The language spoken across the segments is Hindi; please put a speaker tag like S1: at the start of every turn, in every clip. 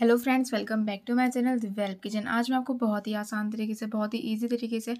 S1: hello friends welcome back to my channel Divyalp kitchen आज मैं आपको बहुत ही आसान तरीके से बहुत ही इजी तरीके से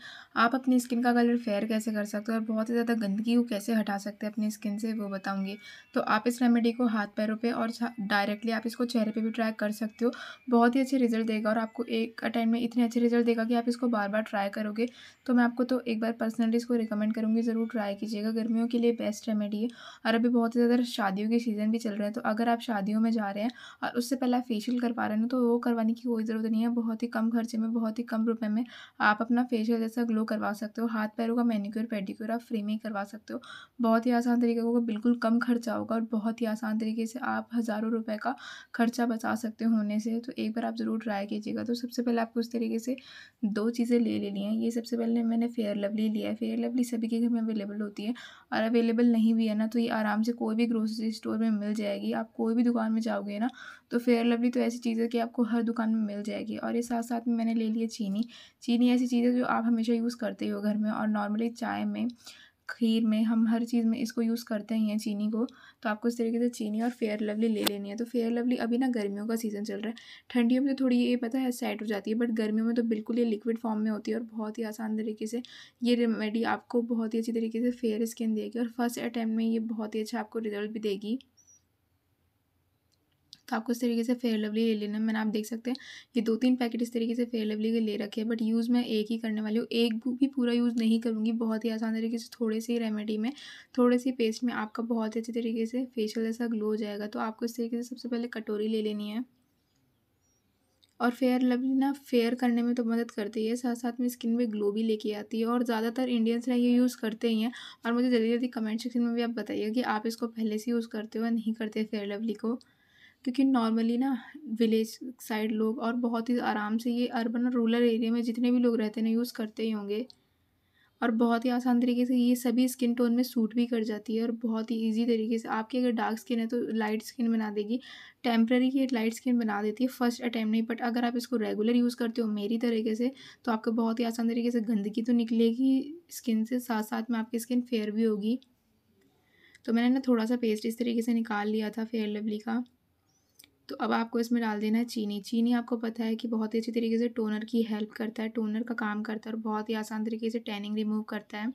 S1: आप अपनी स्किन का कलर फेयर कैसे कर सकते हो और बहुत ही ज़्यादा गंदगी को कैसे हटा सकते हैं अपनी स्किन से वो बताऊंगी तो आप इस रेमेडी को हाथ पैरों पे और डायरेक्टली आप इसको चेहरे पर भी ट्राई कर सकते हो बहुत ही अच्छे रिजल्ट देगा और आपको एक टाइम में इतने अच्छे रिजल्ट देगा कि आप इसको बार बार ट्राई करोगे तो मैं आपको तो एक बार पर्सनली इसको रिकमेंड करूँगी ज़रूर ट्राई कीजिएगा गर्मियों के लिए बेस्ट रेमेडी है और अभी बहुत ही ज़्यादा शादियों के सीज़न भी चल रहे हैं तो अगर आप शादियों में जा रहे हैं और उससे पहले फेशियल कर पा रहे हैं तो वो करवाने की कोई ज़रूरत नहीं है बहुत ही कम खर्चे में बहुत ही कम रुपए में आप अपना फेशियल जैसा ग्लो करवा सकते हो हाथ पैरों का मैनिक्योर पेडिक्योर आप फ्री में ही करवा सकते हो बहुत ही आसान तरीके होगा बिल्कुल कम खर्चा होगा और बहुत ही आसान तरीके से आप हज़ारों रुपये का खर्चा बचा सकते हो होने से तो एक बार आप ज़रूर ट्राई कीजिएगा तो सबसे पहले आपको उस तरीके से दो चीज़ें ले ले ली हैं ये सबसे पहले मैंने फेयर लवली लिया है फेयर लवली सभी के घर में अवेलेबल होती है और अवेलेबल नहीं भी है ना तो ये आराम से कोई भी ग्रोसरी स्टोर में मिल जाएगी आप कोई भी दुकान में जाओगे ना तो फेयर लवली तो ऐसी ऐसी चीज़ है कि आपको हर दुकान में मिल जाएगी और ये साथ साथ में मैंने ले लिया चीनी चीनी ऐसी चीज़ है जो आप हमेशा यूज़ करते हो घर में और नॉर्मली चाय में खीर में हम हर चीज़ में इसको यूज़ करते ही हैं चीनी को तो आपको इस तरीके से चीनी और फेयर लवली ले लेनी है तो फेयर लवली अभी ना गर्मियों का सीज़न चल रहा है ठंडियों में तो थोड़ी ये पता है सेट हो जाती है बट गर्मियों में तो बिल्कुल ये लिक्विड फॉर्म में होती है और बहुत ही आसान तरीके से ये रेमेडी आपको बहुत ही अच्छी तरीके से फेयर स्किन देगी और फर्स्ट अटैम्प्ट में ये बहुत ही अच्छा आपको रिजल्ट भी देगी तो आपको इस तरीके से फेयर लवली ले लेना मैंने आप देख सकते हैं ये दो तीन पैकेट इस तरीके से फेयर लवली के ले रखे हैं बट यूज़ मैं एक ही करने वाली हूँ एक भी पूरा यूज़ नहीं करूँगी बहुत ही आसान तरीके से थोड़े सी रेमेडी में थोड़े सी पेस्ट में आपका बहुत ही अच्छे तरीके से फेशियल जैसा ग्लो हो जाएगा तो आपको इस तरीके से सबसे पहले कटोरी ले लेनी है और फेयर लवली ना फेयर करने में तो मदद करती है साथ साथ में स्किन में ग्लो भी लेके आती है और ज़्यादातर इंडियंस ना ये यूज़ करते ही हैं और मुझे जल्दी जल्दी कमेंट सेक्शन में भी आप बताइए कि आप इसको पहले से यूज़ करते हो या नहीं करते फेयर लवली को क्योंकि नॉर्मली ना विलेज साइड लोग और बहुत ही आराम से ये अर्बन और रूरल एरिया में जितने भी लोग रहते हैं यूज़ करते ही होंगे और बहुत ही आसान तरीके से ये सभी स्किन टोन में सूट भी कर जाती है और बहुत ही इजी तरीके से आपकी अगर डार्क स्किन है तो लाइट स्किन बना देगी टेम्प्रेरी ये लाइट स्किन बना देती है फर्स्ट अटैम्प्ट नहीं बट अगर आप इसको रेगुलर यूज़ करते हो मेरी तरीके से तो आपको बहुत ही आसान तरीके से गंदगी तो निकलेगी स्किन से साथ साथ में आपकी स्किन फेयर भी होगी तो मैंने ना थोड़ा सा पेस्ट इस तरीके से निकाल लिया था फेयर लवली का तो अब आपको इसमें डाल देना है चीनी चीनी आपको पता है कि बहुत ही अच्छी तरीके से टोनर की हेल्प करता है टोनर का काम करता है और बहुत ही आसान तरीके से टैनिंग रिमूव करता है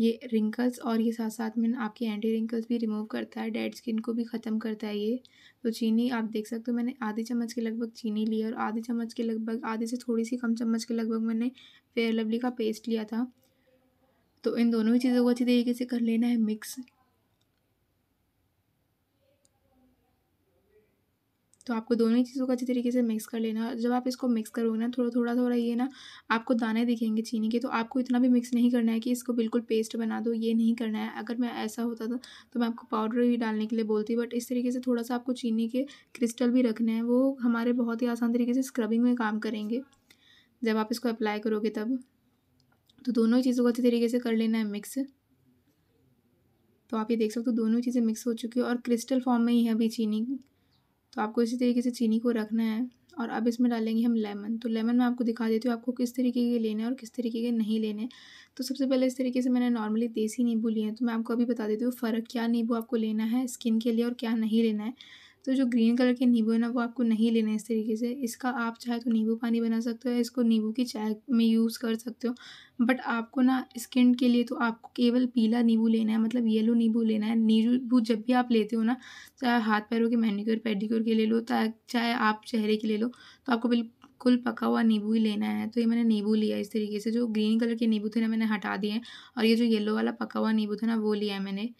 S1: ये रिंकल्स और ये साथ साथ में आपके एंटी रिंकल्स भी रिमूव करता है डेड स्किन को भी ख़त्म करता है ये तो चीनी आप देख सकते हो मैंने आधी चम्मच के लगभग चीनी ली और आधी चम्मच के लगभग आधे से थोड़ी सी कम चम्मच के लगभग मैंने फेयर लवली का पेस्ट लिया था तो इन दोनों ही चीज़ों को अच्छी तरीके से कर लेना है मिक्स तो आपको दोनों ही चीज़ों को अच्छी तरीके से मिक्स कर लेना जब आप इसको मिक्स करोगे ना थोड़ा थोड़ा थोड़ा ये ना आपको दाने दिखेंगे चीनी के तो आपको इतना भी मिक्स नहीं करना है कि इसको बिल्कुल पेस्ट बना दो ये नहीं करना है अगर मैं ऐसा होता था तो मैं आपको पाउडर ही डालने के लिए बोलती बट इस तरीके से थोड़ा सा आपको चीनी के क्रिस्टल भी रखने हैं वो हमारे बहुत ही आसान तरीके से स्क्रबिंग में काम करेंगे जब आप इसको अप्लाई करोगे तब तो दोनों ही चीज़ों को अच्छी तरीके से कर लेना है मिक्स तो आप ये देख सकते हो दोनों चीज़ें मिक्स हो चुकी है और क्रिस्टल फॉर्म में ही है अभी चीनी तो आपको इसी तरीके से चीनी को रखना है और अब इसमें डालेंगे हम लेमन तो लेमन मैं आपको दिखा देती हूँ आपको किस तरीके के लेने और किस तरीके के नहीं लेने तो सबसे पहले इस तरीके से मैंने नॉर्मली देसी नींबू लिए हैं तो मैं आपको अभी बता देती हूँ फ़र्क क्या नींबू आपको लेना है स्किन के लिए और क्या नहीं लेना है तो जो ग्रीन कलर के नींबू है ना वो आपको नहीं लेना है इस तरीके से इसका आप चाहे तो नींबू पानी बना सकते हो इसको नींबू की चाय में यूज़ कर सकते हो बट आपको ना स्किन के लिए तो आपको केवल पीला नींबू लेना है मतलब येलो नींबू लेना है नींबू जब भी आप लेते हो ना चाहे हाथ पैरों के मैनिक्योर पेडिक्योर के ले लो चाहे आप चेहरे के ले लो तो आपको बिल्कुल पका हुआ नींबू ही लेना है तो ये मैंने नींबू लिया इस तरीके से जो ग्रीन कलर के नींबू थे ना मैंने हटा दिए हैं और ये जो येलो वाला पका हुआ नींबू था ना वो लिया है मैंने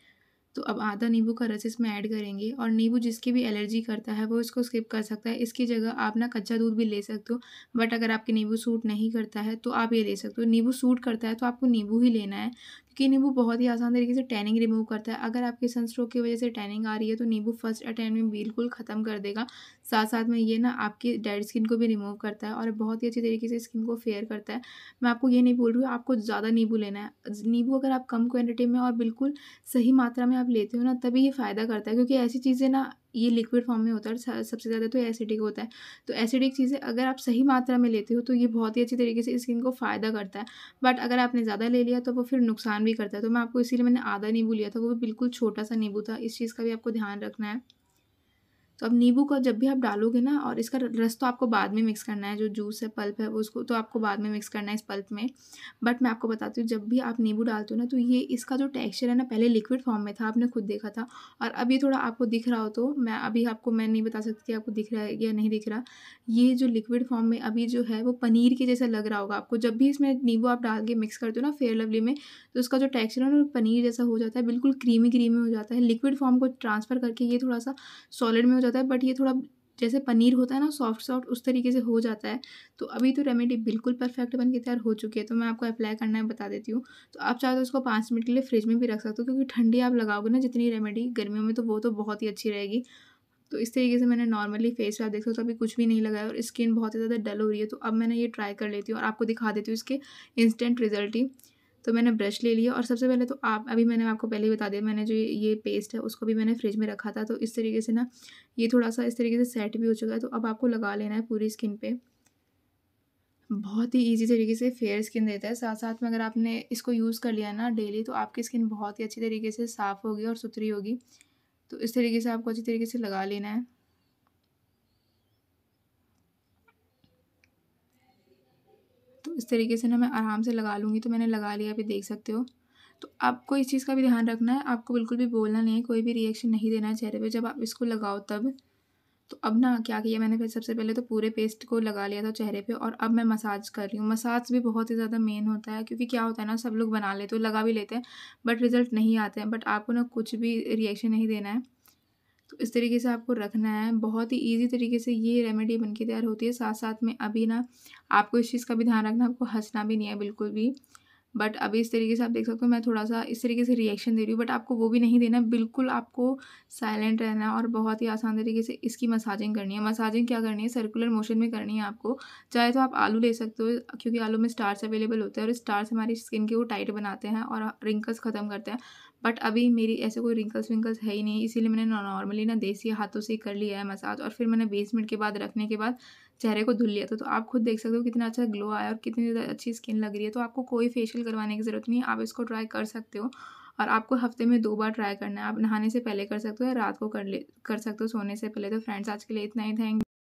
S1: तो अब आधा नींबू का रस इसमें ऐड करेंगे और नींबू जिसकी भी एलर्जी करता है वो इसको स्किप कर सकता है इसकी जगह आप ना कच्चा दूध भी ले सकते हो बट अगर आपके नींबू सूट नहीं करता है तो आप ये ले सकते हो नींबू सूट करता है तो आपको नींबू ही लेना है कि नींबू बहुत ही आसान तरीके से टैनिंग रिमूव करता है अगर आपके सनस्ट्रोक की वजह से टैनिंग आ रही है तो नींबू फर्स्ट अटैम्प में बिल्कुल ख़त्म कर देगा साथ साथ में ये ना आपकी डेड स्किन को भी रिमूव करता है और बहुत ही अच्छी तरीके से स्किन को फेयर करता है मैं आपको ये नहीं बोल रही हूँ आपको ज़्यादा नींबू लेना है नींबू अगर आप कम क्वान्टिटी में और बिल्कुल सही मात्रा में आप लेते हो ना तभी ये फ़ायदा करता है क्योंकि ऐसी चीज़ें ना ये लिक्विड फॉर्म में होता है सबसे ज़्यादा तो एसिडिक होता है तो एसिडिक चीज़ें अगर आप सही मात्रा में लेते हो तो ये बहुत ही अच्छी तरीके से स्किन को फ़ायदा करता है बट अगर आपने ज़्यादा ले लिया तो वो फिर नुकसान भी करता है तो मैं आपको इसीलिए मैंने आधा नींबू लिया था वो भी बिल्कुल छोटा सा नींबू था इस चीज़ का भी आपको ध्यान रखना है तो अब नींबू को जब भी आप डालोगे ना और इसका रस तो आपको बाद में मिक्स करना है जो जूस है पल्प है वो उसको तो आपको बाद में मिक्स करना है इस पल्प में बट मैं आपको बताती हूँ जब भी आप नींबू डालते हो ना तो ये इसका जो टेक्स्चर है ना पहले लिक्विड फॉर्म में था आपने खुद देखा था और अभी थोड़ा आपको दिख रहा हो तो मैं अभी आपको मैं नहीं बता सकती कि आपको दिख रहा है या नहीं दिख रहा ये जो लिक्विड फॉर्म में अभी जो है वो पनीर के जैसा लग रहा होगा आपको जब भी इसमें नींबू आप डाल के मिक्स करते हो ना फेयर लवली में तो उसका जो टेक्स्चर है ना पनीर जैसा हो जाता है बिल्कुल क्रीमी क्रीमी हो जाता है लिक्विड फॉर्म को ट्रांसफ़र करके ये थोड़ा सा सॉलिड में हो जाता है जाता है बट ये थोड़ा जैसे पनीर होता है ना सॉफ्ट सॉफ्ट उस तरीके से हो जाता है तो अभी तो रेमेडी बिल्कुल परफेक्ट बन के तैयार हो चुकी है तो मैं आपको अप्लाई करना है बता देती हूँ तो आप चाहे तो उसको पाँच मिनट के लिए फ्रिज में भी रख सकते हो क्योंकि ठंडी आप लगाओगे ना जितनी रेमेडी गर्मियों में तो वो तो बहुत ही अच्छी रहेगी तो इस तरीके से मैंने नॉर्मली फेस पे देखा देख तो अभी कुछ भी नहीं लगाया और स्किन बहुत ही ज़्यादा डल हो रही है तो अब मैंने ये ट्राई कर लेती हूँ और आपको दिखा देती हूँ इसके इंस्टेंट रिजल्ट ही तो मैंने ब्रश ले लिया और सबसे पहले तो आप अभी मैंने आपको पहले ही बता दिया मैंने जो ये पेस्ट है उसको भी मैंने फ्रिज में रखा था तो इस तरीके से ना ये थोड़ा सा इस तरीके से सेट भी हो चुका है तो अब आपको लगा लेना है पूरी स्किन पे बहुत ही इजी तरीके से फेयर स्किन देता है साथ साथ में अगर आपने इसको यूज़ कर लिया ना डेली तो आपकी स्किन बहुत ही अच्छी तरीके से साफ़ होगी और सुथरी होगी तो इस तरीके से आपको अच्छी तरीके से लगा लेना है इस तरीके से ना मैं आराम से लगा लूँगी तो मैंने लगा लिया अभी देख सकते हो तो आपको इस चीज़ का भी ध्यान रखना है आपको बिल्कुल भी बोलना नहीं है कोई भी रिएक्शन नहीं देना है चेहरे पे जब आप इसको लगाओ तब तो अब ना क्या किया मैंने फिर सबसे पहले तो पूरे पेस्ट को लगा लिया था चेहरे पे और अब मैं मसाज कर रही हूँ मसाज भी बहुत ही ज़्यादा मेन होता है क्योंकि क्या होता है ना सब लोग बना लेते हो लगा भी लेते हैं बट रिज़ल्ट नहीं आते हैं बट आपको ना कुछ भी रिएक्शन नहीं देना है तो इस तरीके से आपको रखना है बहुत ही ईजी तरीके से ये रेमेडी बन के तैयार होती है साथ साथ में अभी ना आपको इस चीज़ का भी ध्यान रखना आपको हंसना भी नहीं है बिल्कुल भी बट अभी इस तरीके से आप देख सकते हो मैं थोड़ा सा इस तरीके से रिएक्शन दे रही हूँ बट आपको वो भी नहीं देना बिल्कुल आपको साइलेंट रहना है और बहुत ही आसान तरीके से इसकी मसाजिंग करनी है मसाजिंग क्या करनी है सर्कुलर मोशन में करनी है आपको चाहे तो आप आलू ले सकते हो क्योंकि आलू में स्टार्स अवेलेबल होते हैं और स्टार्स हमारी स्किन के वो टाइट बनाते हैं और रिंकल्स ख़त्म करते हैं बट अभी मेरी ऐसे कोई रिंकल्स विंकल्स है ही नहीं इसीलिए मैंने नॉर्मली ना देसी हाथों से ही कर लिया है मसाज और फिर मैंने बीस मिनट के बाद रखने के बाद चेहरे को धुल लिया था तो आप खुद देख सकते हो कितना अच्छा ग्लो आया और कितनी ज़्यादा अच्छी स्किन लग रही है तो आपको कोई फेशियल करवाने की ज़रूरत नहीं आप इसको ट्राई कर सकते हो और आपको हफ्ते में दो बार ट्राई करना है आप नहाने से पहले कर सकते हो या रात को कर ले कर सकते हो सोने से पहले तो फ्रेंड्स आज के लिए इतना ही थैंक